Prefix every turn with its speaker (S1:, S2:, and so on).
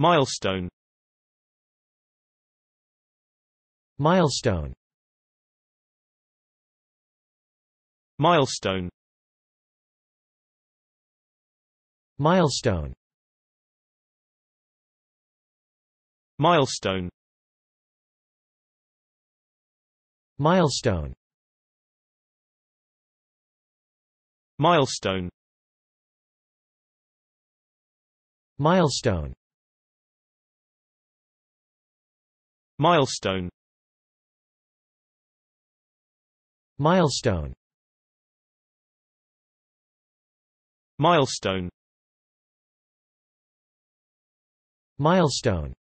S1: Milestone Milestone Milestone Milestone Milestone Milestone Milestone Milestone Milestone Milestone Milestone Milestone